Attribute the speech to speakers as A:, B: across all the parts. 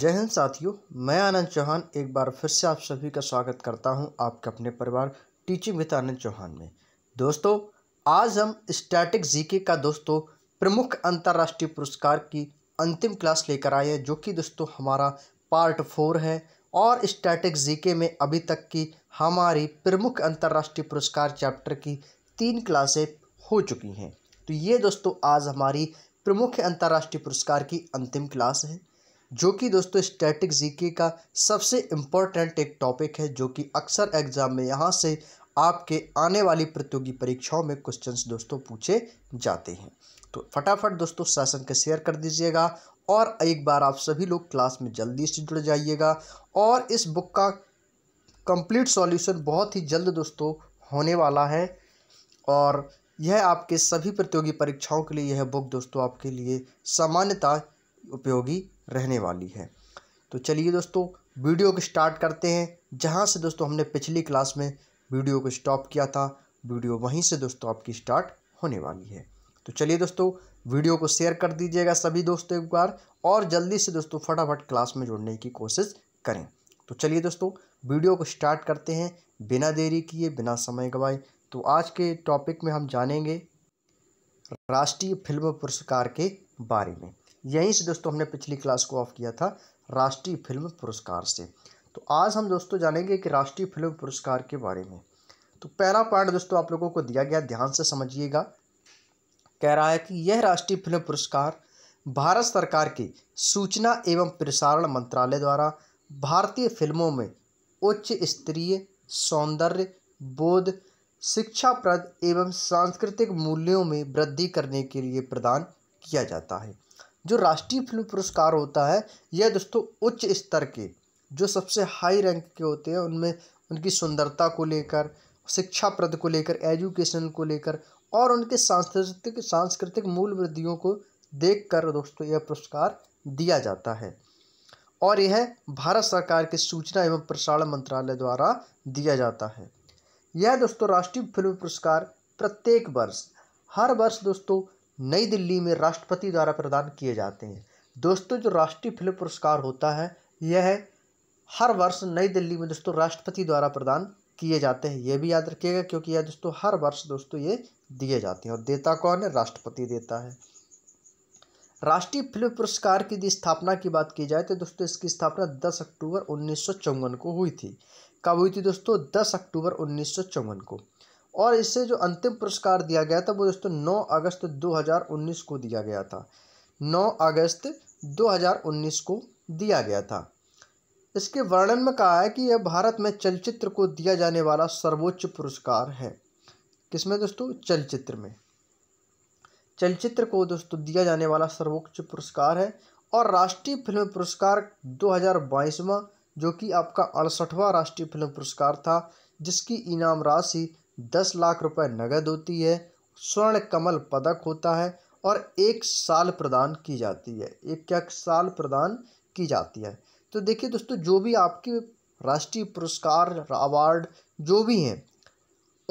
A: जय हिंद साथियों मैं आनंद चौहान एक बार फिर से आप सभी का स्वागत करता हूं आपके अपने परिवार टीचिंग विद आनंद चौहान में दोस्तों आज हम स्टैटिक जीके का दोस्तों प्रमुख अंतर्राष्ट्रीय पुरस्कार की अंतिम क्लास लेकर आए हैं जो कि दोस्तों हमारा पार्ट फोर है और स्टैटिक जीके में अभी तक की हमारी प्रमुख अंतर्राष्ट्रीय पुरस्कार चैप्टर की तीन क्लासें हो चुकी हैं तो ये दोस्तों आज हमारी प्रमुख अंतर्राष्ट्रीय पुरस्कार की अंतिम क्लास है जो कि दोस्तों स्टैटिक जीके का सबसे इम्पोर्टेंट एक टॉपिक है जो कि अक्सर एग्ज़ाम में यहाँ से आपके आने वाली प्रतियोगी परीक्षाओं में क्वेश्चंस दोस्तों पूछे जाते हैं तो फटाफट दोस्तों सेशन के शेयर कर दीजिएगा और एक बार आप सभी लोग क्लास में जल्दी से जुड़ जाइएगा और इस बुक का कंप्लीट सॉल्यूशन बहुत ही जल्द दोस्तों होने वाला है और यह आपके सभी प्रतियोगी परीक्षाओं के लिए यह बुक दोस्तों आपके लिए सामान्यतः उपयोगी रहने वाली है तो चलिए दोस्तों वीडियो को स्टार्ट करते हैं जहाँ से दोस्तों हमने पिछली क्लास में वीडियो को स्टॉप किया था वीडियो वहीं से दोस्तों आपकी स्टार्ट होने वाली है तो चलिए दोस्तों वीडियो को शेयर कर दीजिएगा सभी दोस्तों एक बार और जल्दी से दोस्तों फटाफट क्लास में जुड़ने की कोशिश करें तो चलिए दोस्तों वीडियो को स्टार्ट करते हैं बिना देरी किए बिना समय गवाए तो आज के टॉपिक में हम जानेंगे राष्ट्रीय फिल्म पुरस्कार के बारे में यहीं से दोस्तों हमने पिछली क्लास को ऑफ किया था राष्ट्रीय फिल्म पुरस्कार से तो आज हम दोस्तों जानेंगे कि राष्ट्रीय फिल्म पुरस्कार के बारे में तो पहला पॉइंट दोस्तों आप लोगों को दिया गया ध्यान से समझिएगा कह रहा है कि यह राष्ट्रीय फिल्म पुरस्कार भारत सरकार के सूचना एवं प्रसारण मंत्रालय द्वारा भारतीय फिल्मों में उच्च स्तरीय सौंदर्य बोध शिक्षाप्रद एवं सांस्कृतिक मूल्यों में वृद्धि करने के लिए प्रदान किया जाता है जो राष्ट्रीय फिल्म पुरस्कार होता है यह दोस्तों उच्च स्तर के जो सबसे हाई रैंक के होते हैं उनमें उनकी सुंदरता को लेकर शिक्षा प्रद को लेकर एजुकेशन को लेकर और उनके सांस्कृतिक सांस्कृतिक मूल वृद्धियों को देख कर दोस्तों यह पुरस्कार दिया जाता है और यह भारत सरकार के सूचना एवं प्रसारण मंत्रालय द्वारा दिया जाता है यह दोस्तों राष्ट्रीय फिल्म पुरस्कार प्रत्येक वर्ष हर वर्ष दोस्तों नई दिल्ली में राष्ट्रपति द्वारा प्रदान किए जाते हैं दोस्तों जो राष्ट्रीय फिल्म पुरस्कार होता है यह हर वर्ष नई दिल्ली में दोस्तों राष्ट्रपति द्वारा प्रदान किए जाते हैं यह भी याद रखिएगा क्योंकि यह दोस्तों हर वर्ष दोस्तों ये दिए जाते हैं और देता कौन है राष्ट्रपति देता है राष्ट्रीय फिल्म पुरस्कार की यदि स्थापना की बात की जाए तो दोस्तों इसकी स्थापना दस अक्टूबर उन्नीस को हुई थी कब हुई थी दोस्तों दस अक्टूबर उन्नीस को और इसे जो अंतिम पुरस्कार दिया गया था वो दोस्तों 9 अगस्त 2019 को दिया गया था 9 अगस्त 2019 को दिया गया था इसके वर्णन में कहा है कि यह भारत में चलचित्र को दिया जाने वाला सर्वोच्च पुरस्कार है किसमें दोस्तों चलचित्र में चलचित्र को दोस्तों दिया जाने वाला सर्वोच्च पुरस्कार है और राष्ट्रीय फिल्म पुरस्कार हज़ार में जो कि आपका अड़सठवा राष्ट्रीय फिल्म पुरस्कार था जिसकी इनाम राशि दस लाख रुपए नगद होती है स्वर्ण कमल पदक होता है और एक साल प्रदान की जाती है एक क्या साल प्रदान की जाती है तो देखिए दोस्तों जो भी आपके राष्ट्रीय पुरस्कार अवार्ड जो भी हैं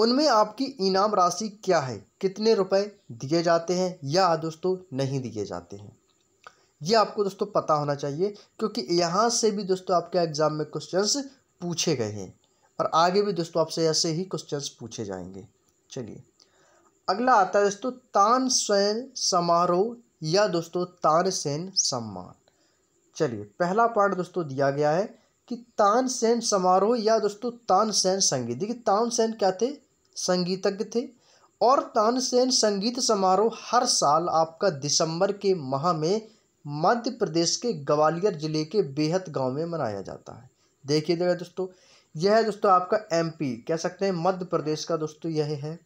A: उनमें आपकी इनाम राशि क्या है कितने रुपए दिए जाते हैं या दोस्तों नहीं दिए जाते हैं ये आपको दोस्तों पता होना चाहिए क्योंकि यहाँ से भी दोस्तों आपके एग्ज़ाम में क्वेश्चंस पूछे गए हैं और आगे भी दोस्तों आपसे ऐसे ही क्वेश्चंस पूछे जाएंगे चलिए अगला आता है दोस्तों सैन समारोह या दोस्तों तानसेन सम्मान चलिए पहला पार्ट दोस्तों दिया गया है कि तानसेन समारोह या दोस्तों तानसेन संगीत देखिए तानसेन क्या थे संगीतज्ञ थे और तानसेन संगीत समारोह हर साल आपका दिसंबर के माह में मध्य प्रदेश के ग्वालियर जिले के बेहद गांव में मनाया जाता है देखिए जरा दोस्तों यह है दोस्तों आपका एमपी कह सकते हैं मध्य प्रदेश का दोस्तों यह है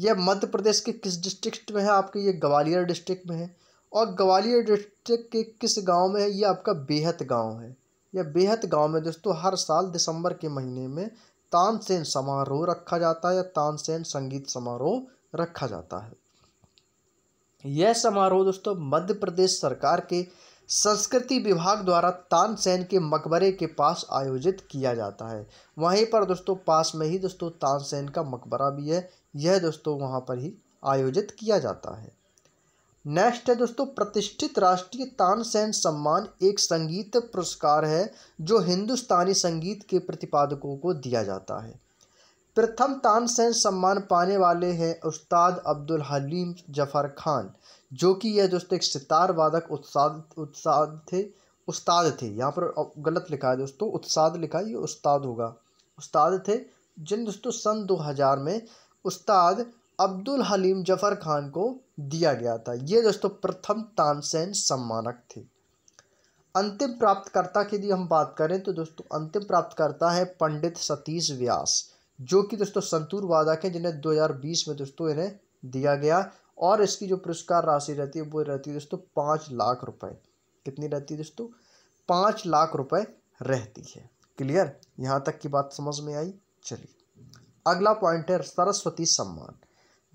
A: यह मध्य प्रदेश के किस डिस्ट्रिक्ट में है आपके ये ग्वालियर डिस्ट्रिक्ट में है और ग्वालियर डिस्ट्रिक्ट के किस गांव में है ये आपका बेहत गांव है यह बेहत गांव में दोस्तों हर साल दिसंबर के महीने में तानसेन समारोह रखा जाता है या तानसेन संगीत समारोह रखा जाता है यह समारोह दोस्तों मध्य प्रदेश सरकार के संस्कृति विभाग द्वारा तानसेन के मकबरे के पास आयोजित किया जाता है वहीं पर दोस्तों पास में ही दोस्तों तानसेन का मकबरा भी है यह दोस्तों वहाँ पर ही आयोजित किया जाता है नेक्स्ट है दोस्तों प्रतिष्ठित राष्ट्रीय तानसेन सम्मान एक संगीत पुरस्कार है जो हिंदुस्तानी संगीत के प्रतिपादकों को दिया जाता है प्रथम तानसेन सम्मान पाने वाले हैं उस्ताद अब्दुल हलीम जफर खान जो कि यह दोस्तों एक सितार वादक उत्साद उत्साद थे उस्ताद थे यहाँ पर गलत लिखा है दोस्तों उत्साद लिखा है ये उस्ताद होगा उस्ताद थे जिन दोस्तों सन 2000 में उस्ताद अब्दुल हलीम जफर खान को दिया गया था ये दोस्तों प्रथम तानसेन सम्मानक थे अंतिम प्राप्तकर्ता की यदि हम बात करें तो दोस्तों अंतिम प्राप्तकर्ता है पंडित सतीश व्यास जो कि दोस्तों संतूर वादक है जिन्हें 2020 में दोस्तों इन्हें दिया गया और इसकी जो पुरस्कार राशि रहती है वो रहती है दोस्तों पाँच लाख रुपए कितनी रहती है दोस्तों पाँच लाख रुपए रहती है क्लियर यहाँ तक की बात समझ में आई चलिए अगला पॉइंट है सरस्वती सम्मान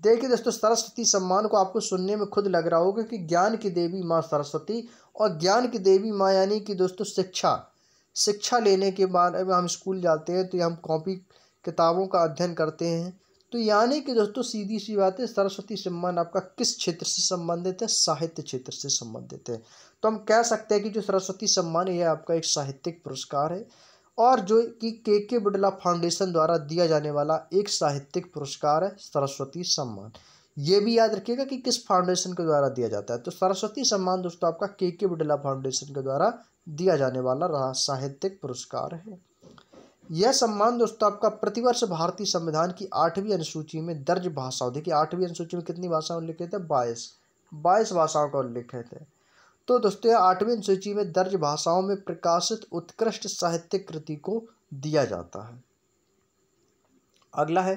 A: देखिए दोस्तों सरस्वती सम्मान को आपको सुनने में खुद लग रहा होगा कि ज्ञान की देवी माँ सरस्वती और ज्ञान की देवी माँ यानी कि दोस्तों शिक्षा शिक्षा लेने के बाद अब हम स्कूल जाते हैं तो हम कॉपी किताबों का अध्ययन करते हैं तो यानी कि दोस्तों सीधी सी बात है सरस्वती सम्मान आपका किस क्षेत्र से संबंधित है साहित्य क्षेत्र से संबंधित है तो हम कह सकते हैं कि जो सरस्वती सम्मान यह आपका एक साहित्यिक पुरस्कार है और जो कि के के बिडला फाउंडेशन द्वारा दिया जाने वाला एक साहित्यिक पुरस्कार है सरस्वती सम्मान ये भी याद रखिएगा कि किस फाउंडेशन के द्वारा दिया जाता है तो सरस्वती सम्मान दोस्तों आपका के के बिडला फाउंडेशन के द्वारा दिया जाने वाला रहा साहित्यिक पुरस्कार है यह सम्मान दोस्तों आपका प्रतिवर्ष भारतीय संविधान की आठवीं अनुसूची में दर्ज भाषाओं देखिए आठवीं अनुसूची में कितनी भाषा उल्लिखित है बाईस बाईस भाषाओं का उल्लिखित है तो दोस्तों यह आठवीं अनुसूची में दर्ज भाषाओं में प्रकाशित उत्कृष्ट साहित्य कृति को दिया जाता है अगला है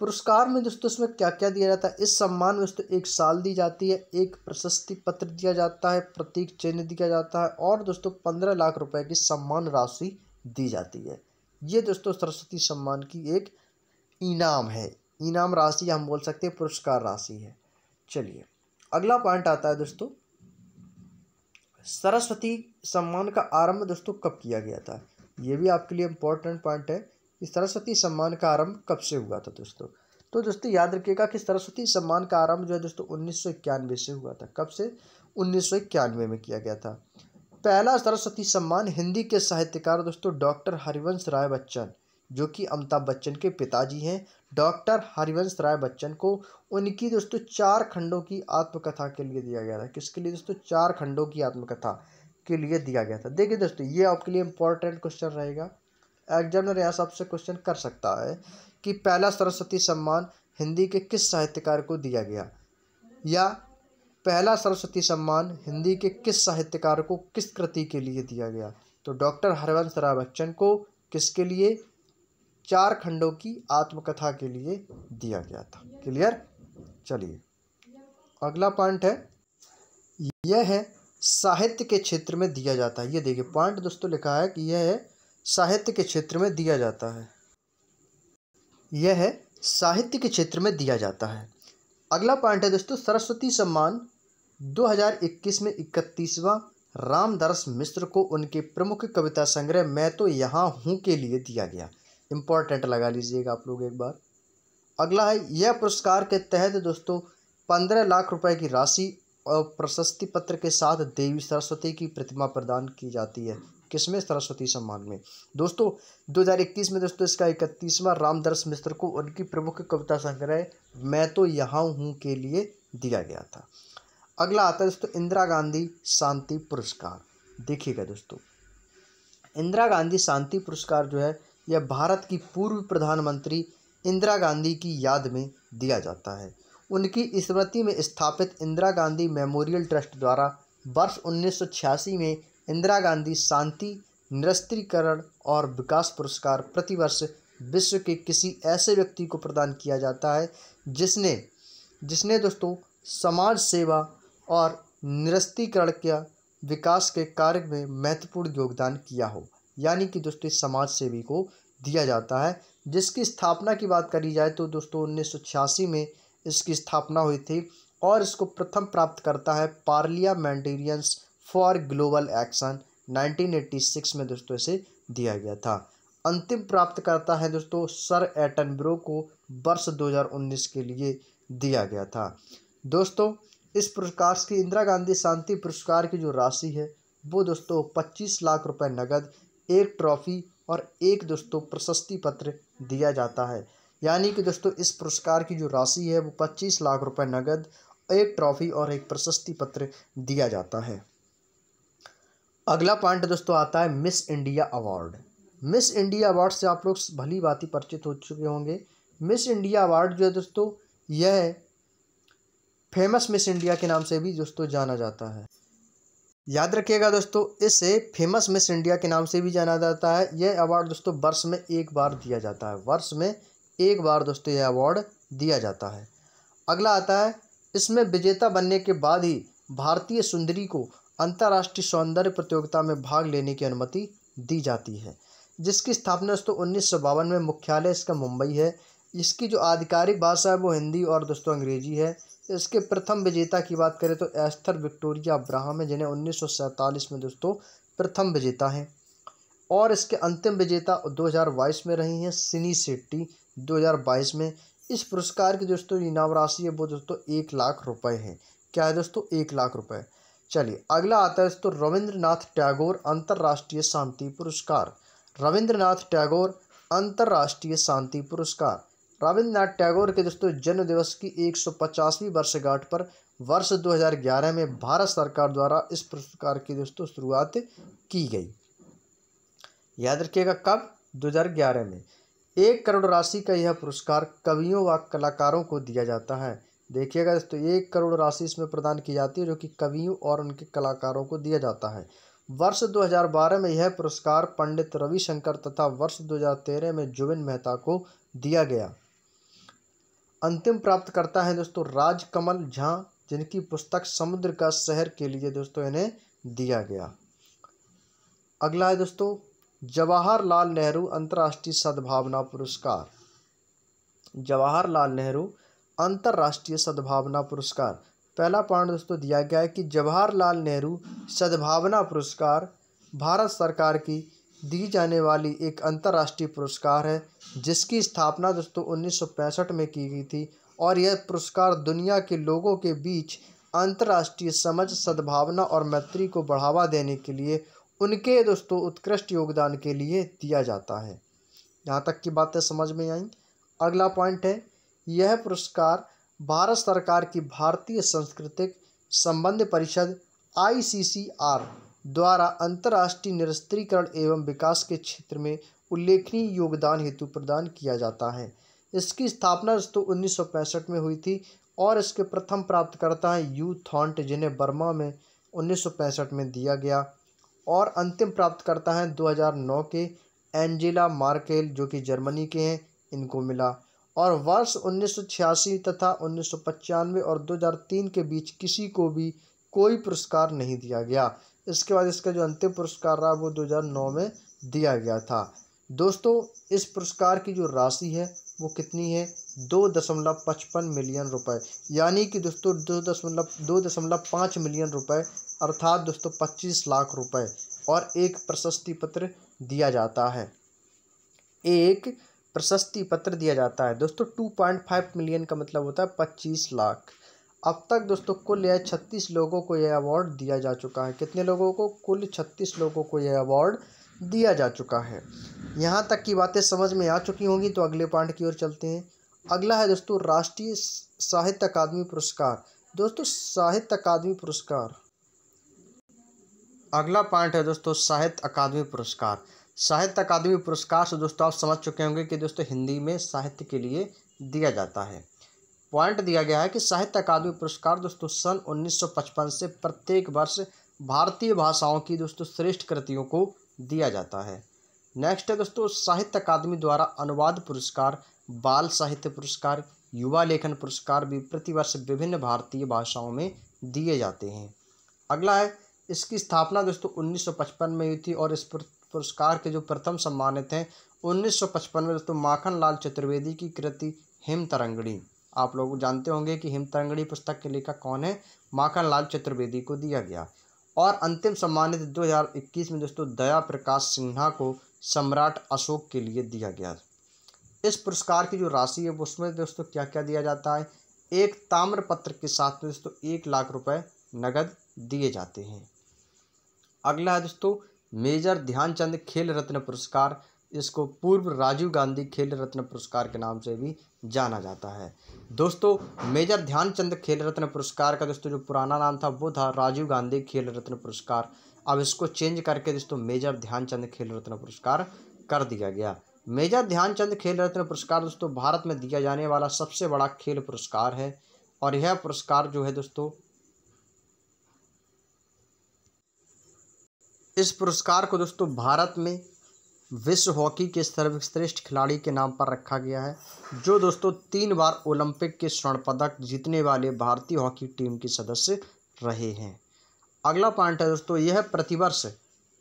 A: पुरस्कार में दोस्तों इसमें क्या क्या दिया जाता है इस सम्मान में दोस्तों एक साल दी जाती है एक प्रशस्ति पत्र दिया जाता है प्रतीक चिन्ह दिया जाता है और दोस्तों पंद्रह लाख रुपए की सम्मान राशि दी जाती है ये दोस्तों सरस्वती सम्मान की एक इनाम है इनाम राशि हम बोल सकते हैं पुरस्कार राशि है चलिए अगला पॉइंट आता है दोस्तों सरस्वती सम्मान का आरंभ दोस्तों कब किया गया था ये भी आपके लिए इम्पोर्टेंट पॉइंट है कि सरस्वती सम्मान का आरंभ कब से हुआ था दोस्तों तो दोस्तों याद रखिएगा कि सरस्वती सम्मान का आरंभ जो है दोस्तों उन्नीस से हुआ था कब से उन्नीस में किया गया था पहला सरस्वती सम्मान हिंदी के साहित्यकार दोस्तों डॉक्टर हरिवंश राय बच्चन जो कि अमिताभ बच्चन के पिताजी हैं डॉक्टर हरिवंश राय बच्चन को उनकी दोस्तों चार खंडों की आत्मकथा के लिए दिया गया था किसके लिए दोस्तों चार खंडों की आत्मकथा के लिए दिया गया था देखिए दोस्तों ये आपके लिए इम्पोर्टेंट क्वेश्चन रहेगा एग्जामिनर यहाँ आपसे क्वेश्चन कर सकता है कि पहला सरस्वती सम्मान हिंदी के किस साहित्यकार को दिया गया या पहला सरस्वती सम्मान हिंदी के किस साहित्यकार को किस कृति के लिए दिया गया तो डॉक्टर हरवंश राय बच्चन को किसके लिए चार खंडों की आत्मकथा के लिए दिया गया था क्लियर चलिए अगला पॉइंट है यह है साहित्य के क्षेत्र में दिया जाता है ये देखिए पॉइंट दोस्तों लिखा है कि यह है साहित्य के क्षेत्र में दिया जाता है यह है साहित्य के क्षेत्र में दिया जाता है अगला पॉइंट है दोस्तों सरस्वती सम्मान 2021 में इकतीसवां रामदास मिश्र को उनके प्रमुख कविता संग्रह मैं तो यहाँ हूँ के लिए दिया गया इम्पॉर्टेंट लगा लीजिएगा आप लोग एक बार अगला है यह पुरस्कार के तहत दोस्तों पंद्रह लाख रुपए की राशि और प्रशस्ति पत्र के साथ देवी सरस्वती की प्रतिमा प्रदान की जाती है किसमें सरस्वती सम्मान में दोस्तों 2021 में दोस्तों इसका इकतीसवां रामदर्श मिश्र को उनकी प्रमुख कविता संग्रह मैं तो यहाँ हूँ के लिए दिया गया था अगला आता है दोस्तों इंदिरा गांधी शांति पुरस्कार देखिएगा दोस्तों इंदिरा गांधी शांति पुरस्कार जो है यह भारत की पूर्व प्रधानमंत्री इंदिरा गांधी की याद में दिया जाता है उनकी स्मृति में स्थापित इंदिरा गांधी मेमोरियल ट्रस्ट द्वारा वर्ष 1986 में इंदिरा गांधी शांति निरस्त्रीकरण और विकास पुरस्कार प्रतिवर्ष विश्व के किसी ऐसे व्यक्ति को प्रदान किया जाता है जिसने जिसने दोस्तों समाज सेवा और निरस्तीकरण के विकास के कार्य में महत्वपूर्ण योगदान किया हो यानी कि दोस्तों समाज सेवी को दिया जाता है जिसकी स्थापना की बात करी जाए तो दोस्तों उन्नीस में इसकी स्थापना हुई थी और इसको प्रथम प्राप्त करता है पार्लियामेंटेरियंस फॉर ग्लोबल एक्शन 1986 में दोस्तों इसे दिया गया था अंतिम प्राप्त करता है दोस्तों सर एटनब्रो को वर्ष 2019 के लिए दिया गया था दोस्तों इस पुरस्कार की इंदिरा गांधी शांति पुरस्कार की जो राशि है वो दोस्तों पच्चीस लाख रुपए नगद एक ट्रॉफ़ी और एक दोस्तों प्रशस्ति पत्र दिया जाता है यानी कि दोस्तों इस पुरस्कार की जो राशि है वो पच्चीस लाख रुपए नगद एक ट्रॉफ़ी और एक प्रशस्ति पत्र दिया जाता है अगला पॉइंट दोस्तों आता है Miss India award Miss India award से आप लोग भली ही परिचित हो चुके होंगे मिस इंडिया अवार्ड जो है दोस्तों यह फेमस मिस इंडिया के नाम से भी दोस्तों जाना जाता है याद रखिएगा दोस्तों इसे फेमस मिस इंडिया के नाम से भी जाना जाता है यह अवार्ड दोस्तों वर्ष में एक बार दिया जाता है वर्ष में एक बार दोस्तों यह अवार्ड दिया जाता है अगला आता है इसमें विजेता बनने के बाद ही भारतीय सुंदरी को अंतर्राष्ट्रीय सौंदर्य प्रतियोगिता में भाग लेने की अनुमति दी जाती है जिसकी स्थापना दोस्तों उन्नीस में मुख्यालय इसका मुंबई है इसकी जो आधिकारिक भाषा है वो हिंदी और दोस्तों अंग्रेजी है इसके प्रथम विजेता की बात करें तो एस्थर विक्टोरिया अब्राहम है जिन्हें उन्नीस में दोस्तों प्रथम विजेता हैं और इसके अंतिम विजेता 2022 में रही हैं सिनी सेट्टी 2022 में इस पुरस्कार की दोस्तों इनाम राशि है वो दोस्तों एक लाख रुपए हैं क्या है दोस्तों एक लाख रुपए चलिए अगला आता है दोस्तों रविंद्रनाथ टैगोर अंतर्राष्ट्रीय शांति पुरस्कार रविंद्रनाथ टैगोर अंतर्राष्ट्रीय शांति पुरस्कार रविन्द्रनाथ टैगोर के दोस्तों जन्म दिवस की 150वीं वर्षगांठ पर वर्ष 2011 में भारत सरकार द्वारा इस पुरस्कार की दोस्तों शुरुआत की गई याद रखिएगा कब 2011 में एक करोड़ राशि का यह पुरस्कार कवियों व कलाकारों को दिया जाता है देखिएगा दोस्तों एक करोड़ राशि इसमें प्रदान की जाती है जो कि कवियों और उनके कलाकारों को दिया जाता है वर्ष 2012 में यह पुरस्कार पंडित रविशंकर तथा वर्ष 2013 में जुबिन मेहता को दिया गया अंतिम प्राप्त करता है दोस्तों राजकमल झा जिनकी पुस्तक समुद्र का शहर के लिए दोस्तों इन्हें दिया गया अगला है दोस्तों जवाहरलाल नेहरू अंतर्राष्ट्रीय सद्भावना पुरस्कार जवाहरलाल नेहरू अंतर्राष्ट्रीय सद्भावना पुरस्कार पहला पॉइंट दोस्तों दिया गया है कि जवाहरलाल नेहरू सद्भावना पुरस्कार भारत सरकार की दी जाने वाली एक अंतर्राष्ट्रीय पुरस्कार है जिसकी स्थापना दोस्तों उन्नीस में की गई थी और यह पुरस्कार दुनिया के लोगों के बीच अंतर्राष्ट्रीय समझ सद्भावना और मैत्री को बढ़ावा देने के लिए उनके दोस्तों उत्कृष्ट योगदान के लिए दिया जाता है यहाँ तक की बातें समझ में आई अगला पॉइंट है यह पुरस्कार भारत सरकार की भारतीय सांस्कृतिक संबंध परिषद आई द्वारा अंतर्राष्ट्रीय निरस्त्रीकरण एवं विकास के क्षेत्र में उल्लेखनीय योगदान हेतु प्रदान किया जाता है इसकी स्थापना दोस्तों उन्नीस में हुई थी और इसके प्रथम प्राप्तकर्ता हैं यू थॉन्ट जिन्हें बर्मा में उन्नीस में दिया गया और अंतिम प्राप्तकर्ता हैं 2009 के एंजेला मार्केल जो कि जर्मनी के हैं इनको मिला और वर्ष 1986 तथा उन्नीस और 2003 के बीच किसी को भी कोई पुरस्कार नहीं दिया गया इसके बाद इसका जो अंतिम पुरस्कार रहा वो 2009 में दिया गया था दोस्तों इस पुरस्कार की जो राशि है वो कितनी है दो दशमलव पचपन मिलियन रुपए यानी कि दोस्तों दो दशमलव दो दशमलव पाँच मिलियन रुपए अर्थात दोस्तों पच्चीस लाख रुपए और एक प्रशस्ति पत्र दिया जाता है एक प्रशस्ति पत्र दिया जाता है दोस्तों टू पॉइंट फाइव मिलियन का मतलब होता है पच्चीस लाख अब तक दोस्तों कुल यह छत्तीस लोगों को यह अवार्ड दिया जा चुका है कितने लोगों को कुल छत्तीस लोगों को यह अवार्ड दिया जा चुका है यहाँ तक की बातें समझ में आ चुकी होंगी तो अगले पॉइंट की ओर चलते हैं अगला है दोस्तों राष्ट्रीय साहित्य अकादमी पुरस्कार दोस्तों साहित्य अकादमी पुरस्कार अगला पॉइंट है दोस्तों साहित्य अकादमी पुरस्कार साहित्य अकादमी पुरस्कार से दोस्तों आप समझ चुके होंगे कि दोस्तों हिंदी में साहित्य के लिए दिया जाता है पॉइंट दिया गया है कि साहित्य अकादमी पुरस्कार दोस्तों सन 1955 से प्रत्येक वर्ष भारतीय भाषाओं की दोस्तों श्रेष्ठ कृतियों को दिया जाता है नेक्स्ट है दोस्तों साहित्य अकादमी द्वारा अनुवाद पुरस्कार बाल साहित्य पुरस्कार युवा लेखन पुरस्कार भी प्रतिवर्ष विभिन्न भारतीय भाषाओं में दिए जाते हैं अगला है इसकी स्थापना दोस्तों 1955 में हुई थी और इस पुरस्कार के जो प्रथम सम्मानित हैं 1955 में दोस्तों माखन लाल चतुर्वेदी की कृति हिम तरंगड़ी आप लोग जानते होंगे कि हिमतरंगड़ी पुस्तक के लेखक कौन है माखन लाल चतुर्वेदी को दिया गया और अंतिम सम्मानित 2021 में दोस्तों दया प्रकाश सिन्हा को सम्राट अशोक के लिए दिया गया इस पुरस्कार की जो राशि है उसमें दोस्तों क्या क्या दिया जाता है एक ताम्र पत्र के साथ में दोस्तों एक लाख रुपए नगद दिए जाते हैं अगला है दोस्तों मेजर ध्यानचंद खेल रत्न पुरस्कार इसको पूर्व राजीव गांधी खेल रत्न पुरस्कार के नाम से भी जाना जाता है दोस्तों मेजर ध्यानचंद खेल रत्न पुरस्कार का दोस्तों जो पुराना नाम था वो था राजीव गांधी खेल रत्न पुरस्कार अब इसको चेंज करके दोस्तों मेजर ध्यानचंद खेल रत्न पुरस्कार कर दिया गया मेजर ध्यानचंद खेल रत्न पुरस्कार दोस्तों भारत में दिया जाने वाला सबसे बड़ा खेल पुरस्कार है और यह पुरस्कार जो है दोस्तों इस पुरस्कार को दोस्तों भारत में विश्व हॉकी के सर्वश्रेष्ठ खिलाड़ी के नाम पर रखा गया है जो दोस्तों तीन बार ओलंपिक के स्वर्ण पदक जीतने वाले भारतीय हॉकी टीम के सदस्य रहे हैं अगला पॉइंट है दोस्तों यह प्रतिवर्ष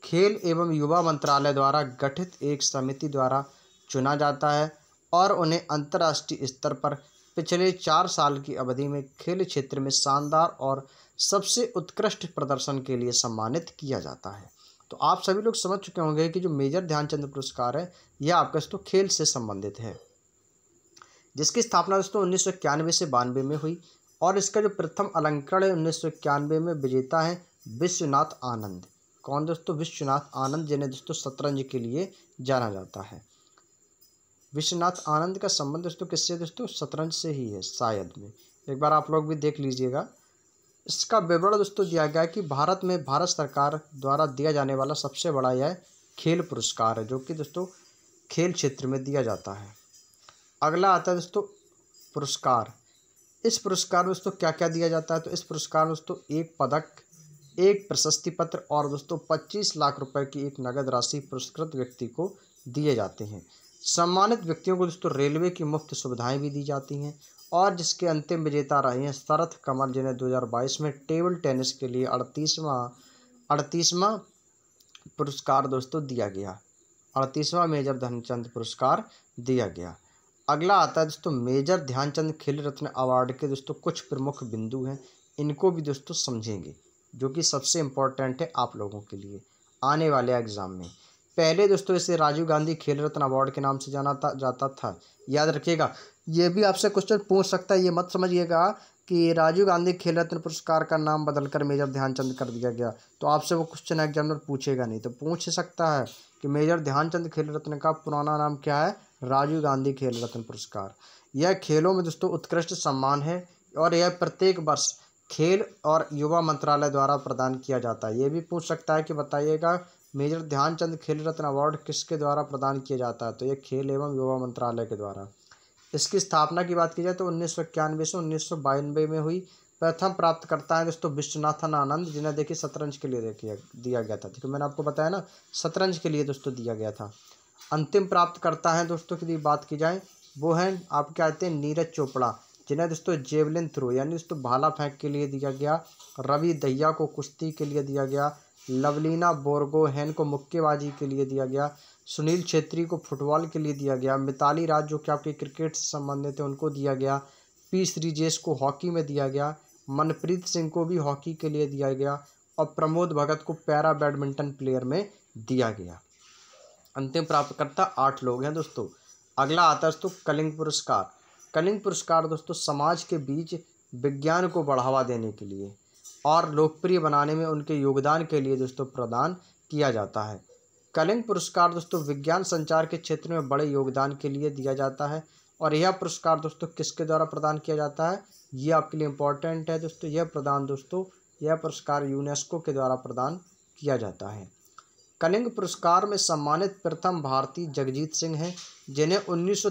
A: खेल एवं युवा मंत्रालय द्वारा गठित एक समिति द्वारा चुना जाता है और उन्हें अंतर्राष्ट्रीय स्तर पर पिछले चार साल की अवधि में खेल क्षेत्र में शानदार और सबसे उत्कृष्ट प्रदर्शन के लिए सम्मानित किया जाता है तो आप सभी लोग समझ चुके होंगे कि जो मेजर ध्यानचंद पुरस्कार है यह आपका दोस्तों खेल से संबंधित है जिसकी स्थापना दोस्तों उन्नीस से बानवे में हुई और इसका जो प्रथम अलंकरण है उन्नीस में विजेता है विश्वनाथ आनंद कौन दोस्तों विश्वनाथ आनंद जिन्हें दोस्तों शतरंज के लिए जाना जाता है विश्वनाथ आनंद का संबंध दोस्तों किससे दोस्तों शतरंज से ही है शायद में एक बार आप लोग भी देख लीजिएगा इसका विवरण दोस्तों दिया गया है कि भारत में भारत सरकार द्वारा दिया जाने वाला सबसे बड़ा यह खेल पुरस्कार है जो कि दोस्तों खेल क्षेत्र में दिया जाता है अगला आता है दोस्तों पुरस्कार इस पुरस्कार में दोस्तों क्या क्या दिया जाता है तो इस पुरस्कार में दोस्तों एक पदक एक प्रशस्ति पत्र और दोस्तों पच्चीस लाख रुपये की एक नगद राशि पुरस्कृत व्यक्ति को दिए जाते हैं सम्मानित व्यक्तियों को दोस्तों रेलवे की मुफ्त सुविधाएं भी दी जाती हैं और जिसके अंतिम विजेता रहे हैं शरत कमल जिन्हें 2022 में टेबल टेनिस के लिए अड़तीसवां अड़तीसवां पुरस्कार दोस्तों दिया गया अड़तीसवां मेजर ध्यानचंद पुरस्कार दिया गया अगला आता है दोस्तों मेजर ध्यानचंद खेल रत्न अवार्ड के दोस्तों कुछ प्रमुख बिंदु हैं इनको भी दोस्तों समझेंगे जो कि सबसे इम्पोर्टेंट है आप लोगों के लिए आने वाले एग्ज़ाम में पहले दोस्तों इसे राजीव गांधी खेल रत्न अवार्ड के नाम से जाना था जाता था याद रखिएगा ये भी आपसे क्वेश्चन पूछ सकता है ये मत समझिएगा कि राजीव गांधी खेल रत्न पुरस्कार का नाम बदलकर मेजर ध्यानचंद कर दिया गया तो आपसे वो क्वेश्चन एग्जामिनर पूछेगा नहीं तो पूछ सकता है कि मेजर ध्यानचंद खेल रत्न का पुराना नाम क्या है राजीव गांधी खेल रत्न पुरस्कार यह खेलों में दोस्तों उत्कृष्ट सम्मान है और यह प्रत्येक वर्ष खेल और युवा मंत्रालय द्वारा प्रदान किया जाता है ये भी पूछ सकता है कि बताइएगा मेजर ध्यानचंद खेल रत्न अवार्ड किसके द्वारा प्रदान किया जाता है तो ये खेल एवं युवा मंत्रालय के द्वारा इसकी स्थापना की बात की जाए तो उन्नीस सौ इक्यानवे से उन्नीस सौ बानवे में हुई प्रथम प्राप्त करता है दोस्तों विश्वनाथन आनंद जिन्हें देखिए शतरंज के लिए देखिए दिया गया था देखिए मैंने आपको बताया ना शतरंज के लिए दोस्तों दिया गया था अंतिम प्राप्त करता है दोस्तों की बात की जाए वो आप आपके आते हैं नीरज चोपड़ा जिन्हें दोस्तों जेवलिन थ्रो यानी दोस्तों भाला फेंक के लिए दिया गया रवि दहिया को कुश्ती के लिए दिया गया लवलीना बोरगोहेन को मुक्केबाजी के लिए दिया गया सुनील छेत्री को फुटबॉल के लिए दिया गया मिताली राज जो कि आपके क्रिकेट से संबंधित है उनको दिया गया पी श्रीजेश को हॉकी में दिया गया मनप्रीत सिंह को भी हॉकी के लिए दिया गया और प्रमोद भगत को पैरा बैडमिंटन प्लेयर में दिया गया अंतिम प्राप्तकर्ता आठ लोग हैं दोस्तों अगला आता है दोस्तों कलिंग पुरस्कार कलिंग पुरस्कार दोस्तों समाज के बीच विज्ञान को बढ़ावा देने के लिए और लोकप्रिय बनाने में उनके योगदान के लिए दोस्तों प्रदान किया जाता है कलिंग पुरस्कार दोस्तों विज्ञान संचार के क्षेत्र में बड़े योगदान के लिए दिया जाता है और यह पुरस्कार दोस्तों किसके द्वारा प्रदान किया जाता है ये आपके लिए इम्पोर्टेंट है दोस्तों यह प्रदान दोस्तों यह पुरस्कार यूनेस्को के द्वारा प्रदान किया जाता है कलिंग पुरस्कार में सम्मानित प्रथम भारतीय जगजीत सिंह हैं जिन्हें उन्नीस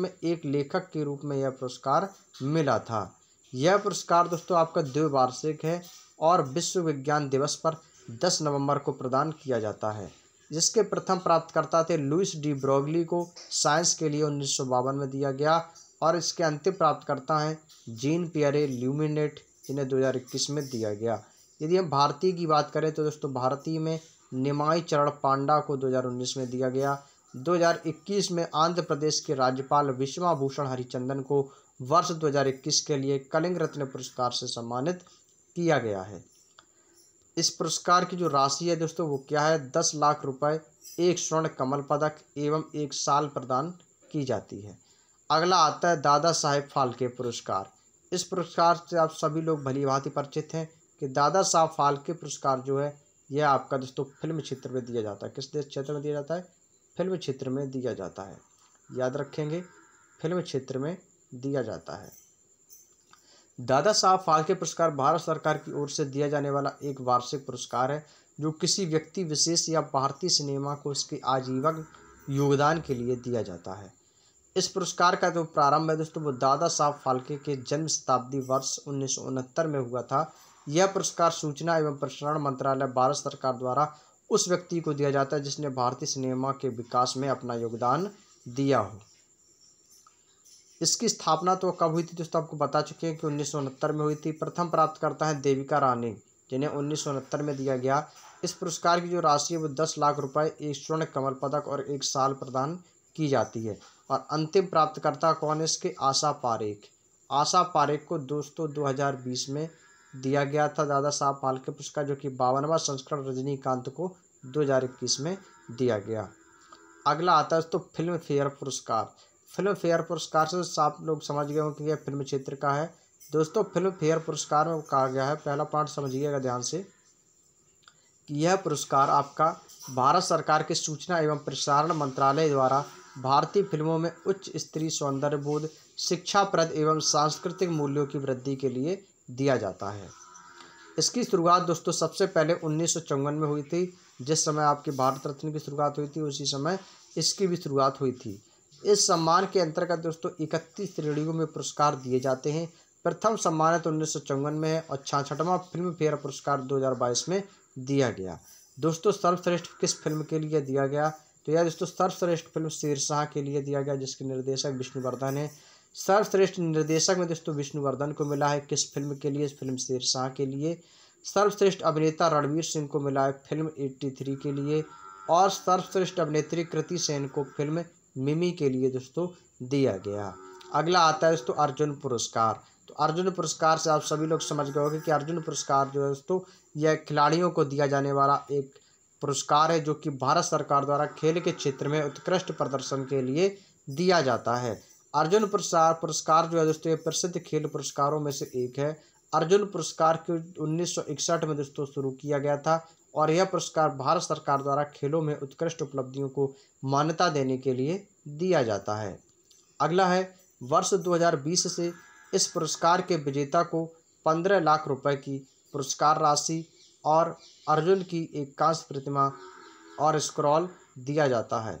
A: में एक लेखक के रूप में यह पुरस्कार मिला था यह पुरस्कार दोस्तों आपका द्विवार्षिक है और विश्व विज्ञान दिवस पर दस नवंबर को प्रदान किया जाता है जिसके प्रथम प्राप्तकर्ता थे लुइस डी ब्रोगली को साइंस के लिए उन्नीस में दिया गया और इसके अंतिम प्राप्तकर्ता हैं जीन पियरे ल्यूमिनेट जिन्हें 2021 में दिया गया यदि हम भारतीय की बात करें तो दोस्तों भारतीय में निमाई चरण पांडा को 2019 में दिया गया 2021 में आंध्र प्रदेश के राज्यपाल विश्वाभूषण हरिचंदन को वर्ष 2021 के लिए कलिंग रत्न पुरस्कार से सम्मानित किया गया है इस पुरस्कार की जो राशि है दोस्तों वो क्या है दस लाख रुपए एक स्वर्ण कमल पदक एवं एक साल प्रदान की जाती है अगला आता है दादा साहेब फाल्के पुरस्कार इस पुरस्कार से आप सभी लोग भली भांति परिचित हैं कि दादा साहब फाल्के पुरस्कार जो है यह आपका दोस्तों फिल्म क्षेत्र में दिया जाता है किस देश क्षेत्र में दिया जाता है फिल्म क्षेत्र में दिया जाता है याद रखेंगे फिल्म क्षेत्र में दिया जाता है दादा साहब फाल्के पुरस्कार भारत सरकार की ओर से दिया जाने वाला एक वार्षिक पुरस्कार है जो किसी व्यक्ति विशेष या भारतीय सिनेमा को इसके आजीवक योगदान के लिए दिया जाता है इस पुरस्कार का जो तो प्रारंभ है दोस्तों वो दादा साहब फाल्के के जन्म शताब्दी वर्ष उन्नीस में हुआ था यह पुरस्कार सूचना एवं प्रसारण मंत्रालय भारत सरकार द्वारा उस व्यक्ति को दिया जाता है जिसने भारतीय सिनेमा के विकास में अपना योगदान दिया हो इसकी स्थापना तो कब हुई थी दोस्तों आपको बता चुके हैं कि उन्नीस में हुई थी प्रथम प्राप्त करता है देविका रानी जिन्हें उन्नीस में दिया गया इस पुरस्कार की जो राशि है वो दस लाख रुपए एक स्वर्ण कमल पदक और एक साल प्रदान की जाती है और अंतिम प्राप्तकर्ता कौन है इसके आशा पारेख आशा पारेख को दोस्तों 2020 में दिया गया था दादा साहब फालके पुरस्कार जो कि बावनवा संस्करण रजनीकांत को 2021 में दिया गया अगला आता है दोस्तों फिल्म फेयर पुरस्कार फिल्म फेयर पुरस्कार से आप लोग समझ गए होंगे कि यह फिल्म क्षेत्र का है दोस्तों फिल्म फेयर पुरस्कार में कहा गया है पहला पॉइंट समझिएगा ध्यान से कि यह पुरस्कार आपका भारत सरकार के सूचना एवं प्रसारण मंत्रालय द्वारा भारतीय फिल्मों में उच्च स्तरीय सौंदर्य बोध शिक्षाप्रद एवं सांस्कृतिक मूल्यों की वृद्धि के लिए दिया जाता है इसकी शुरुआत दोस्तों सबसे पहले उन्नीस में हुई थी जिस समय आपकी भारत रत्न की शुरुआत हुई थी उसी समय इसकी भी शुरुआत हुई थी इस सम्मान के अंतर्गत दोस्तों इकतीस श्रेणियों में पुरस्कार दिए जाते हैं प्रथम सम्मानित तो उन्नीस में है और छाछठवा फिल्म फेयर पुरस्कार 2022 में दिया गया दोस्तों सर्वश्रेष्ठ किस फिल्म के लिए दिया गया तो यह दोस्तों सर्वश्रेष्ठ फिल्म शेरशाह के लिए दिया गया जिसके निर्देशक विष्णुवर्धन है सर्वश्रेष्ठ निर्देशक में दोस्तों विष्णुवर्धन को मिला है किस फिल्म के लिए फिल्म शेरशाह के लिए सर्वश्रेष्ठ अभिनेता रणवीर सिंह को मिला है फिल्म एट्टी के लिए और सर्वश्रेष्ठ अभिनेत्री कृति सेन को फिल्म मिमी के लिए दोस्तों दिया गया अगला आता है दोस्तों अर्जुन पुरस्कार तो अर्जुन पुरस्कार से आप सभी लोग समझ गए होंगे कि अर्जुन पुरस्कार जो है दोस्तों यह खिलाड़ियों को दिया जाने वाला एक पुरस्कार है जो कि भारत सरकार द्वारा खेल के क्षेत्र में उत्कृष्ट प्रदर्शन के लिए दिया जाता है अर्जुन पुरस्कार पुरस्कार जो है दोस्तों ये प्रसिद्ध खेल पुरस्कारों में से एक है अर्जुन पुरस्कार के उन्नीस में दोस्तों शुरू किया गया था और यह पुरस्कार भारत सरकार द्वारा खेलों में उत्कृष्ट उपलब्धियों को मान्यता देने के लिए दिया जाता है अगला है वर्ष 2020 से इस पुरस्कार के विजेता को 15 लाख रुपए की पुरस्कार राशि और अर्जुन की एक कांस्य प्रतिमा और स्क्रॉल दिया जाता है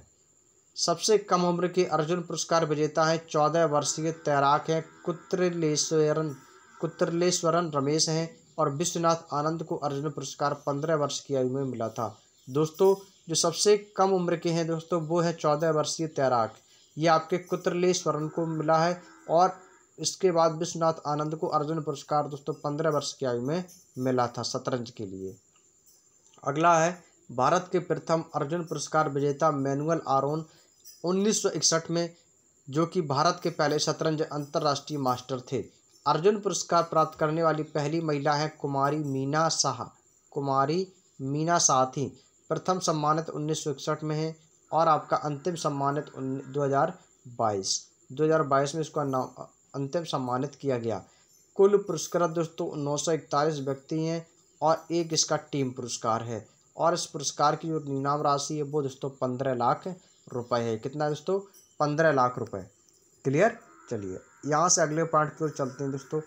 A: सबसे कम उम्र के अर्जुन पुरस्कार विजेता हैं चौदह वर्षीय तैराक हैं कुत्रलेश्वरन कुत्रलेश्वरन रमेश हैं और विश्वनाथ आनंद को अर्जुन पुरस्कार पंद्रह वर्ष की आयु में मिला था दोस्तों जो सबसे कम उम्र के हैं दोस्तों वो है चौदह वर्षीय तैराक ये आपके कुत्रले स्वर्ण को मिला है और इसके बाद विश्वनाथ आनंद को अर्जुन पुरस्कार दोस्तों पंद्रह वर्ष की आयु में मिला था शतरंज के लिए अगला है भारत के प्रथम अर्जुन पुरस्कार विजेता मैनुअल आरोन 1961 में जो कि भारत के पहले शतरंज अंतर्राष्ट्रीय मास्टर थे अर्जुन पुरस्कार प्राप्त करने वाली पहली महिला हैं कुमारी मीना शाह कुमारी मीना शाह थी प्रथम सम्मानित उन्नीस में है और आपका अंतिम सम्मानित दो हज़ार बाईस दो हज़ार बाईस में इसको अंतिम सम्मानित किया गया कुल पुरस्कार दोस्तों नौ सौ इकतालीस व्यक्ति हैं और एक इसका टीम पुरस्कार है और इस पुरस्कार की जो नीनाम राशि है वो दोस्तों पंद्रह लाख रुपए है कितना दोस्तों पंद्रह लाख रुपए क्लियर चलिए यहाँ से अगले पॉइंट की ओर चलते हैं दोस्तों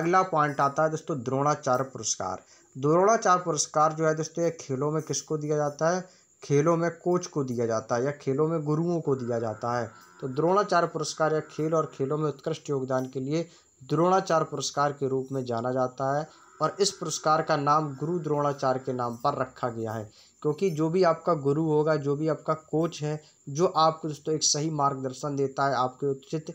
A: अगला पॉइंट आता है दोस्तों द्रोणाचार्य पुरस्कार द्रोणाचार्य पुरस्कार जो है दोस्तों ये खेलों में किसको दिया जाता है खेलों में कोच को दिया जाता है या खेलों में गुरुओं को दिया जाता है तो द्रोणाचार्य पुरस्कार या खेल और खेलों में उत्कृष्ट योगदान के लिए द्रोणाचार्य पुरस्कार के रूप में जाना जाता है और इस पुरस्कार का नाम गुरु द्रोणाचार्य के नाम पर रखा गया है क्योंकि जो भी आपका गुरु होगा जो भी आपका कोच है जो आपको दोस्तों एक सही मार्गदर्शन देता है आपके उचित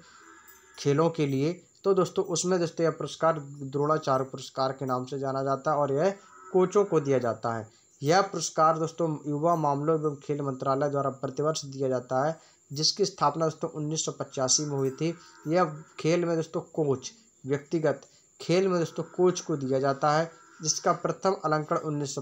A: खेलों के लिए तो दोस्तों उसमें दोस्तों यह पुरस्कार द्रोणाचार्य पुरस्कार के नाम से जाना जाता है और यह कोचों को दिया जाता है यह पुरस्कार दोस्तों युवा मामलों एवं खेल मंत्रालय द्वारा प्रतिवर्ष दिया जाता है जिसकी स्थापना दोस्तों उन्नीस में हुई थी यह खेल में दोस्तों कोच व्यक्तिगत खेल में दोस्तों कोच को दिया जाता है जिसका प्रथम अलंकरण उन्नीस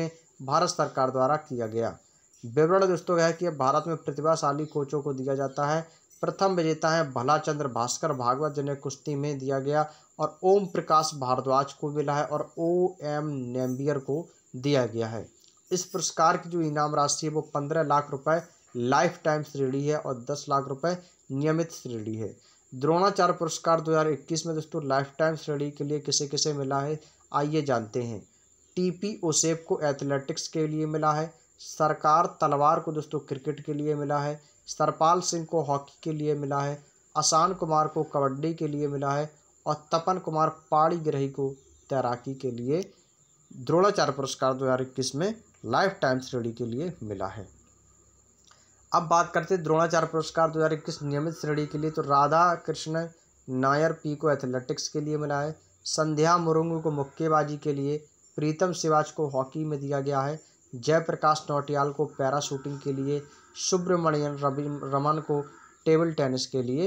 A: में भारत सरकार द्वारा किया गया विवरण दोस्तों यह कि भारत में प्रतिभाशाली कोचों को दिया जाता है प्रथम विजेता भला भलाचंद्र भास्कर भागवत जिन्हें कुश्ती में दिया गया और ओम प्रकाश भारद्वाज को मिला है और ओ एम नेम्बियर को दिया गया है इस पुरस्कार की जो इनाम राशि है वो पंद्रह लाख रुपए लाइफ टाइम श्रेणी है और दस लाख रुपए नियमित श्रेणी है द्रोणाचार्य पुरस्कार 2021 में दोस्तों लाइफ टाइम श्रेणी के लिए किसे किसे मिला है आइए जानते हैं टीपी ओसेफ को एथलेटिक्स के लिए मिला है सरकार तलवार को दोस्तों क्रिकेट के लिए मिला है सरपाल सिंह को हॉकी के लिए मिला है आसान कुमार को कबड्डी के लिए मिला है और तपन कुमार पाड़ी ग्रही को तैराकी के लिए द्रोणाचार्य पुरस्कार इक्कीस में लाइफ टाइम श्रेणी के लिए मिला है अब बात करते हैं द्रोणाचार्य पुरस्कार 2021 नियमित श्रेणी के लिए तो राधा कृष्ण नायर पी को एथलेटिक्स के लिए मिला है संध्या मुरुंग को मुक्केबाजी के लिए प्रीतम सिवाज को हॉकी में दिया गया है जयप्रकाश नौटियाल को पैरा शूटिंग के लिए सुब्रमण्यन रमन को टेबल टेनिस के लिए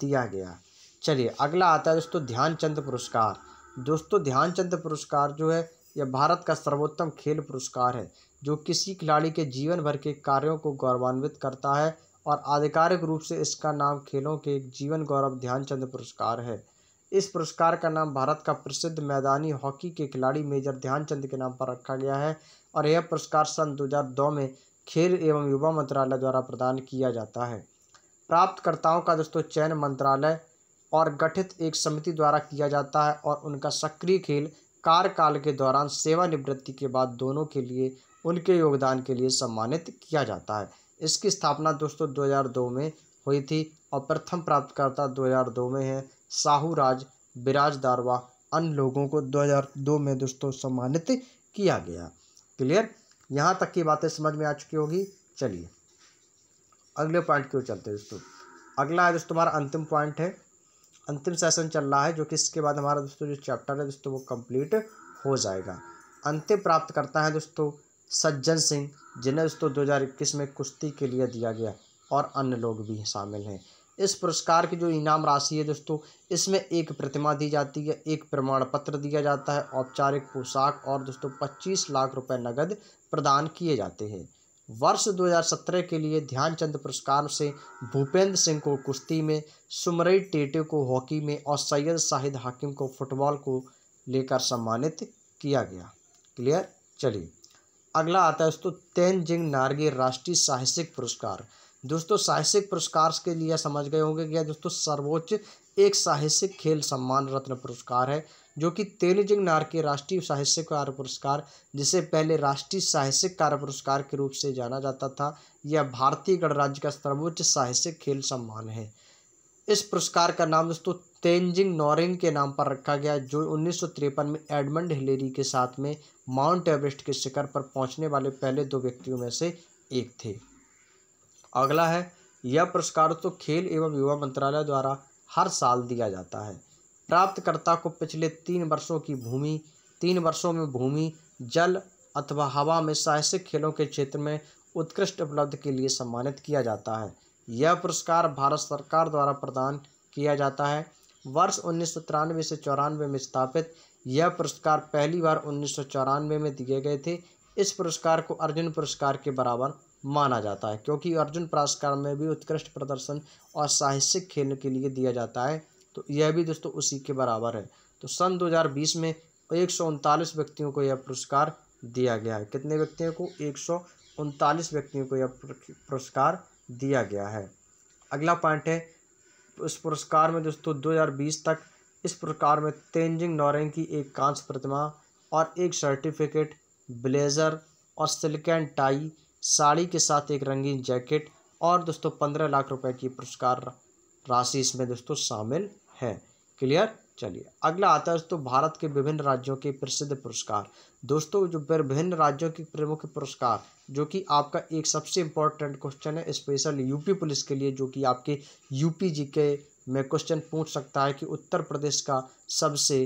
A: दिया गया चलिए अगला आता है दोस्तों ध्यानचंद पुरस्कार दोस्तों ध्यानचंद पुरस्कार जो है यह भारत का सर्वोत्तम खेल पुरस्कार है जो किसी खिलाड़ी के जीवन भर के कार्यों को गौरवान्वित करता है और आधिकारिक रूप से इसका नाम खेलों के जीवन गौरव ध्यानचंद पुरस्कार है इस पुरस्कार का नाम भारत का प्रसिद्ध मैदानी हॉकी के खिलाड़ी मेजर ध्यानचंद के नाम पर रखा गया है और यह पुरस्कार सन 2002 में खेल एवं युवा मंत्रालय द्वारा प्रदान किया जाता है प्राप्तकर्ताओं का दोस्तों चयन मंत्रालय और गठित एक समिति द्वारा किया जाता है और उनका सक्रिय खेल कार्यकाल के दौरान सेवानिवृत्ति के बाद दोनों के लिए उनके योगदान के लिए सम्मानित किया जाता है इसकी स्थापना दोस्तों 2002 में हुई थी और प्रथम प्राप्तकर्ता 2002 में है साहू राज बिराजदारवा अन्य लोगों को 2002 में दोस्तों सम्मानित किया गया क्लियर यहाँ तक की बातें समझ में आ चुकी होगी चलिए अगले पॉइंट की ओर चलते हैं दोस्तों अगला है दोस्तों हमारा अंतिम पॉइंट है अंतिम सेशन चल रहा है जो कि इसके बाद हमारा दोस्तों जो चैप्टर है दोस्तों वो कंप्लीट हो जाएगा अंतिम प्राप्त करता है दोस्तों सज्जन सिंह जिन्हें दोस्तों दो में कुश्ती के लिए दिया गया और अन्य लोग भी शामिल हैं इस पुरस्कार की जो इनाम राशि है दोस्तों इसमें एक प्रतिमा दी जाती है एक प्रमाण पत्र दिया जाता है औपचारिक पोशाक और दोस्तों पच्चीस लाख रुपए नगद प्रदान किए जाते हैं वर्ष 2017 के लिए ध्यानचंद पुरस्कार से भूपेंद्र सिंह को कुश्ती में सुमरई टेटे को हॉकी में और सैयद शाहिद हाकिम को फुटबॉल को लेकर सम्मानित किया गया क्लियर चलिए अगला आता है दोस्तों तेनजिंग नारगे राष्ट्रीय साहसिक पुरस्कार दोस्तों साहसिक पुरस्कार के लिए समझ गए होंगे कि दोस्तों सर्वोच्च एक साहसिक खेल सम्मान रत्न पुरस्कार है जो कि तेनजिंग नार के राष्ट्रीय साहित्य कार्य पुरस्कार जिसे पहले राष्ट्रीय साहित्यिक कार्य पुरस्कार के रूप से जाना जाता था यह भारतीय गणराज्य का सर्वोच्च साहित्यिक खेल सम्मान है इस पुरस्कार का नाम दोस्तों तेंजिंग नॉरिंग के नाम पर रखा गया जो उन्नीस में एडमंड हिलेरी के साथ में माउंट एवरेस्ट के शिखर पर पहुंचने वाले पहले दो व्यक्तियों में से एक थे अगला है यह पुरस्कार तो खेल एवं युवा मंत्रालय द्वारा हर साल दिया जाता है प्राप्तकर्ता को पिछले तीन वर्षों की भूमि तीन वर्षों में भूमि जल अथवा हवा में साहसिक खेलों के क्षेत्र में उत्कृष्ट उपलब्ध के लिए सम्मानित किया जाता है यह पुरस्कार भारत सरकार द्वारा प्रदान किया जाता है वर्ष उन्नीस से चौरानवे में स्थापित यह पुरस्कार पहली बार उन्नीस में दिए गए थे इस पुरस्कार को अर्जुन पुरस्कार के बराबर माना जाता है क्योंकि अर्जुन पुरस्कार में भी उत्कृष्ट प्रदर्शन और साहसिक खेल के लिए दिया जाता है तो यह भी दोस्तों उसी के बराबर है तो सन 2020 में एक व्यक्तियों को यह पुरस्कार दिया गया है कितने व्यक्तियों को एक व्यक्तियों को यह पुरस्कार दिया गया है अगला पॉइंट है इस पुरस्कार में दोस्तों 2020 तक इस पुरस्कार में तेंजिंग नोरेंग की एक कांच प्रतिमा और एक सर्टिफिकेट ब्लेज़र और सिल्कन टाई साड़ी के साथ एक रंगीन जैकेट और दोस्तों पंद्रह लाख रुपए की पुरस्कार राशि इसमें दोस्तों शामिल है क्लियर चलिए अगला आता है दोस्तों भारत के विभिन्न राज्यों के प्रसिद्ध पुरस्कार दोस्तों जो विभिन्न राज्यों के प्रमुख पुरस्कार जो कि आपका एक सबसे इंपॉर्टेंट क्वेश्चन है स्पेशल यूपी पुलिस के लिए जो कि आपके यूपी जी के में क्वेश्चन पूछ सकता है कि उत्तर प्रदेश का सबसे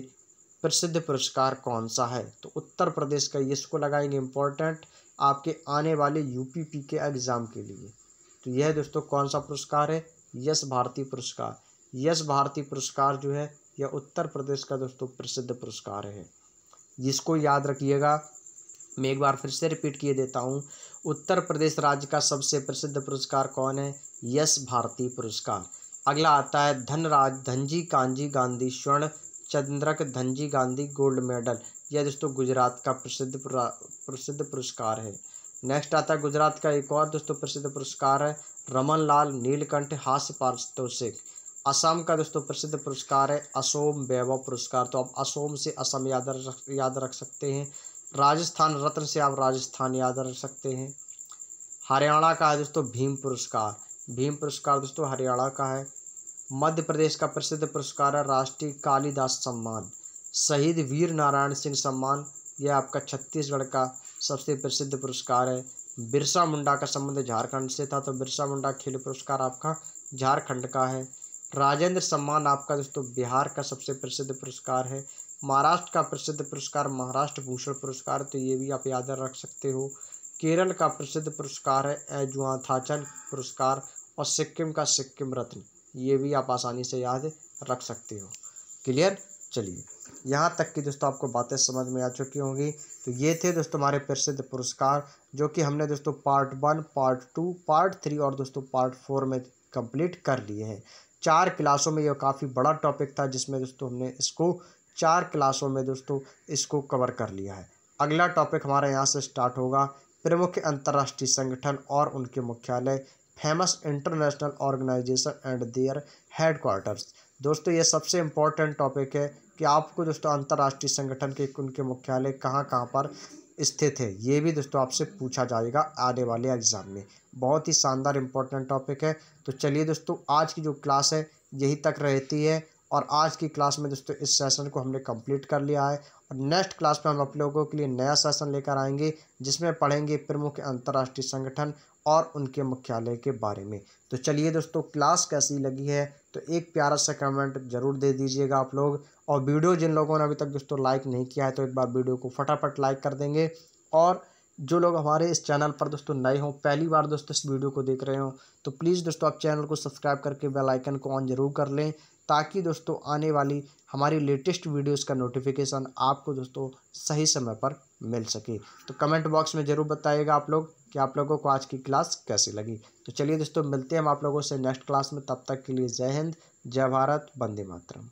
A: प्रसिद्ध पुरस्कार कौन सा है तो उत्तर प्रदेश का इसको लगाएंगे इम्पोर्टेंट आपके आने वाले यूपीपी के एग्ज़ाम के लिए तो यह दोस्तों कौन सा पुरस्कार है यश भारती पुरस्कार यश भारती पुरस्कार जो है यह उत्तर प्रदेश का दोस्तों प्रसिद्ध पुरस्कार है जिसको याद रखिएगा मैं एक बार फिर से रिपीट किए देता हूँ उत्तर प्रदेश राज्य का सबसे प्रसिद्ध पुरस्कार कौन है यश भारती पुरस्कार अगला आता है धनराज धनजी कांजी गांधी स्वर्ण चंद्रक धनजी गांधी गोल्ड मेडल यह दोस्तों गुजरात का प्रसिद्ध प्रसिद्ध पुरस्कार है नेक्स्ट आता है गुजरात का एक और दोस्तों प्रसिद्ध पुरस्कार है रमन लाल नीलकंठ हास्य पारितोषिक असम का दोस्तों प्रसिद्ध पुरस्कार है असोम वैभव पुरस्कार तो आप असोम से असम याद रख याद रख सकते हैं राजस्थान रत्न से आप राजस्थान याद रख सकते हैं हरियाणा का है दोस्तों भीम पुरस्कार भीम पुरस्कार दोस्तों हरियाणा का है मध्य प्रदेश का प्रसिद्ध पुरस्कार है राष्ट्रीय कालिदास सम्मान शहीद वीर नारायण सिंह सम्मान यह आपका छत्तीसगढ़ का सबसे प्रसिद्ध पुरस्कार है बिरसा मुंडा का संबंध झारखंड से था तो बिरसा मुंडा खेल पुरस्कार आपका झारखंड का है राजेंद्र सम्मान आपका दोस्तों बिहार का सबसे प्रसिद्ध पुरस्कार है महाराष्ट्र का प्रसिद्ध पुरस्कार महाराष्ट्र भूषण पुरस्कार तो ये भी आप याद रख सकते हो केरल का प्रसिद्ध पुरस्कार है एजुआ थाचन पुरस्कार और सिक्किम का सिक्किम रत्न ये भी आप आसानी से याद रख सकते हो क्लियर चलिए यहाँ तक कि दोस्तों आपको बातें समझ में आ चुकी होंगी तो ये थे दोस्तों हमारे प्रसिद्ध पुरस्कार जो कि हमने दोस्तों part one part two part three और दोस्तों पार्ट फोर में कंप्लीट कर लिए हैं चार क्लासों में यह काफ़ी बड़ा टॉपिक था जिसमें दोस्तों हमने इसको चार क्लासों में दोस्तों इसको कवर कर लिया है अगला टॉपिक हमारे यहाँ से स्टार्ट होगा प्रमुख अंतर्राष्ट्रीय संगठन और उनके मुख्यालय famous international organisation and their headquarters दोस्तों ये सबसे इम्पॉर्टेंट टॉपिक है कि आपको दोस्तों अंतर्राष्ट्रीय संगठन के उनके मुख्यालय कहाँ कहाँ पर स्थित है ये भी दोस्तों आपसे पूछा जाएगा आने वाले एग्ज़ाम में बहुत ही शानदार इम्पोर्टेंट टॉपिक है तो चलिए दोस्तों आज की जो क्लास है यही तक रहती है और आज की क्लास में दोस्तों इस सेशन को हमने कंप्लीट कर लिया है और नेक्स्ट क्लास में हम आप लोगों के लिए नया सेशन लेकर आएंगे जिसमें पढ़ेंगे प्रमुख अंतर्राष्ट्रीय संगठन और उनके मुख्यालय के बारे में तो चलिए दोस्तों क्लास कैसी लगी है तो एक प्यारा सा कमेंट जरूर दे दीजिएगा आप लोग और वीडियो जिन लोगों ने अभी तक दोस्तों लाइक नहीं किया है तो एक बार वीडियो को फटाफट लाइक कर देंगे और जो लोग हमारे इस चैनल पर दोस्तों नए हों पहली बार दोस्तों इस वीडियो को देख रहे हो तो प्लीज़ दोस्तों आप चैनल को सब्सक्राइब करके बेल आइकन को ऑन जरूर कर लें ताकि दोस्तों आने वाली हमारी लेटेस्ट वीडियोस का नोटिफिकेशन आपको दोस्तों सही समय पर मिल सके तो कमेंट बॉक्स में ज़रूर बताइएगा आप लोग कि आप लोगों को आज की क्लास कैसी लगी तो चलिए दोस्तों मिलते हैं हम आप लोगों से नेक्स्ट क्लास में तब तक के लिए जय हिंद जय भारत वंदे मातरम